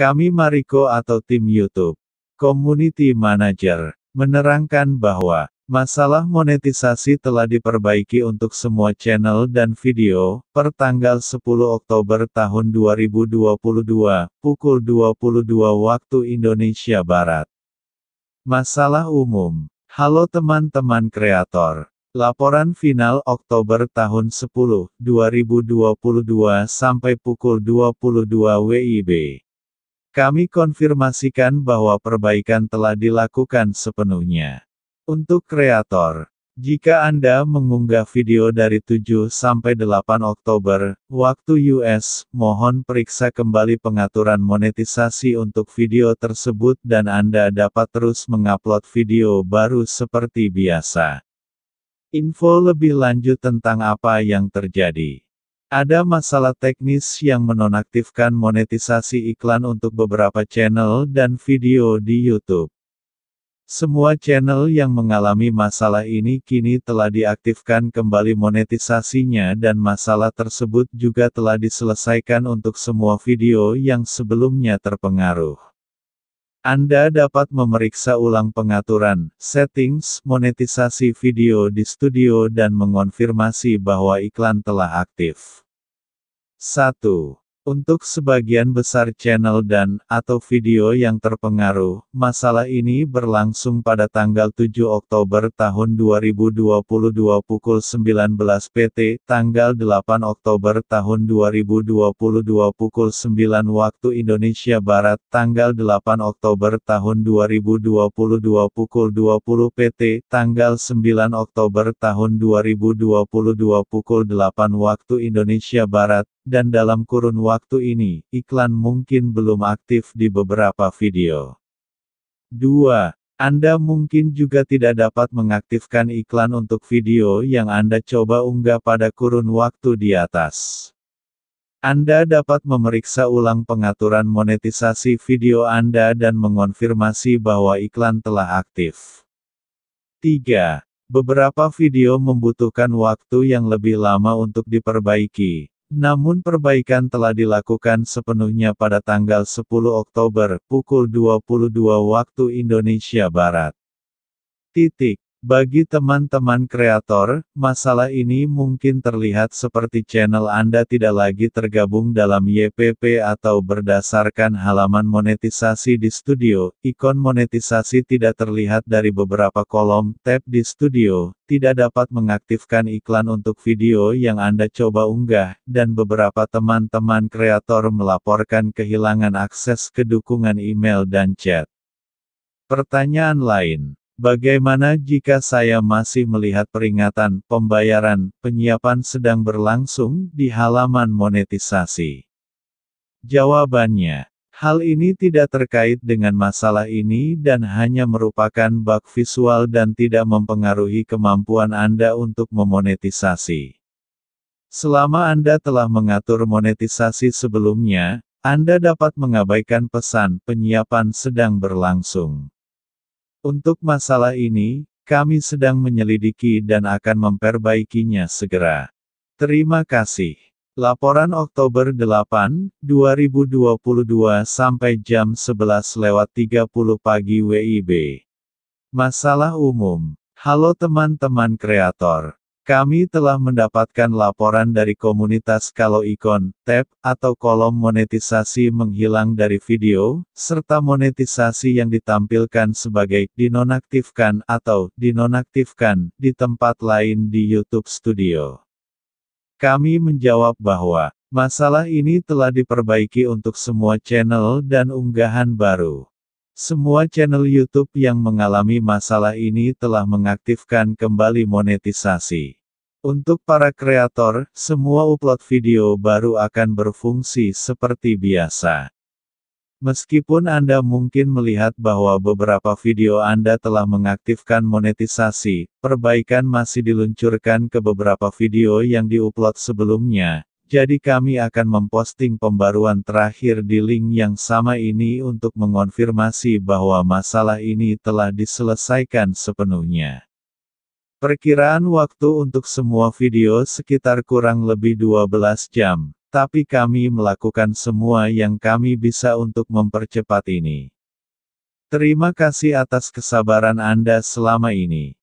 Kami Mariko atau tim YouTube, Community Manager, menerangkan bahwa masalah monetisasi telah diperbaiki untuk semua channel dan video, per tanggal 10 Oktober tahun 2022, pukul 22 waktu Indonesia Barat. Masalah umum. Halo teman-teman kreator. Laporan final Oktober tahun 10, 2022 sampai pukul 22 WIB. Kami konfirmasikan bahwa perbaikan telah dilakukan sepenuhnya. Untuk kreator, jika Anda mengunggah video dari 7-8 Oktober, waktu US, mohon periksa kembali pengaturan monetisasi untuk video tersebut dan Anda dapat terus mengupload video baru seperti biasa. Info lebih lanjut tentang apa yang terjadi. Ada masalah teknis yang menonaktifkan monetisasi iklan untuk beberapa channel dan video di YouTube. Semua channel yang mengalami masalah ini kini telah diaktifkan kembali monetisasinya dan masalah tersebut juga telah diselesaikan untuk semua video yang sebelumnya terpengaruh. Anda dapat memeriksa ulang pengaturan, settings, monetisasi video di studio dan mengonfirmasi bahwa iklan telah aktif. 1. Untuk sebagian besar channel dan atau video yang terpengaruh, masalah ini berlangsung pada tanggal 7 Oktober tahun 2022 pukul 19 PT, tanggal 8 Oktober tahun 2022 pukul 9 waktu Indonesia Barat, tanggal 8 Oktober tahun 2022 pukul 20 PT, tanggal 9 Oktober tahun 2022 pukul 8 waktu Indonesia Barat, dan dalam kurun waktu ini, iklan mungkin belum aktif di beberapa video. 2. Anda mungkin juga tidak dapat mengaktifkan iklan untuk video yang Anda coba unggah pada kurun waktu di atas. Anda dapat memeriksa ulang pengaturan monetisasi video Anda dan mengonfirmasi bahwa iklan telah aktif. 3. Beberapa video membutuhkan waktu yang lebih lama untuk diperbaiki, namun perbaikan telah dilakukan sepenuhnya pada tanggal 10 Oktober, pukul 22 waktu Indonesia Barat. Titik. Bagi teman-teman kreator, masalah ini mungkin terlihat seperti channel Anda tidak lagi tergabung dalam YPP atau berdasarkan halaman monetisasi di studio, ikon monetisasi tidak terlihat dari beberapa kolom tab di studio, tidak dapat mengaktifkan iklan untuk video yang Anda coba unggah, dan beberapa teman-teman kreator melaporkan kehilangan akses ke dukungan email dan chat. Pertanyaan lain Bagaimana jika saya masih melihat peringatan, pembayaran, penyiapan sedang berlangsung di halaman monetisasi? Jawabannya, hal ini tidak terkait dengan masalah ini dan hanya merupakan bug visual dan tidak mempengaruhi kemampuan Anda untuk memonetisasi. Selama Anda telah mengatur monetisasi sebelumnya, Anda dapat mengabaikan pesan penyiapan sedang berlangsung. Untuk masalah ini, kami sedang menyelidiki dan akan memperbaikinya segera. Terima kasih. Laporan Oktober 8, 2022 sampai jam 11 lewat 30 pagi WIB. Masalah umum. Halo teman-teman kreator. Kami telah mendapatkan laporan dari komunitas kalau ikon, tab, atau kolom monetisasi menghilang dari video, serta monetisasi yang ditampilkan sebagai dinonaktifkan atau dinonaktifkan di tempat lain di YouTube Studio. Kami menjawab bahwa masalah ini telah diperbaiki untuk semua channel dan unggahan baru. Semua channel YouTube yang mengalami masalah ini telah mengaktifkan kembali monetisasi. Untuk para kreator, semua upload video baru akan berfungsi seperti biasa. Meskipun Anda mungkin melihat bahwa beberapa video Anda telah mengaktifkan monetisasi, perbaikan masih diluncurkan ke beberapa video yang diupload sebelumnya, jadi kami akan memposting pembaruan terakhir di link yang sama ini untuk mengonfirmasi bahwa masalah ini telah diselesaikan sepenuhnya. Perkiraan waktu untuk semua video sekitar kurang lebih 12 jam, tapi kami melakukan semua yang kami bisa untuk mempercepat ini. Terima kasih atas kesabaran Anda selama ini.